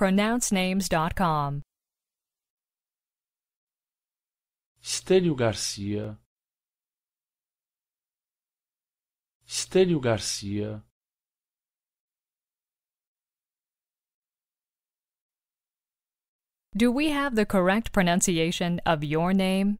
pronouncenames.com. Stélio Garcia Stélio Garcia Do we have the correct pronunciation of your name?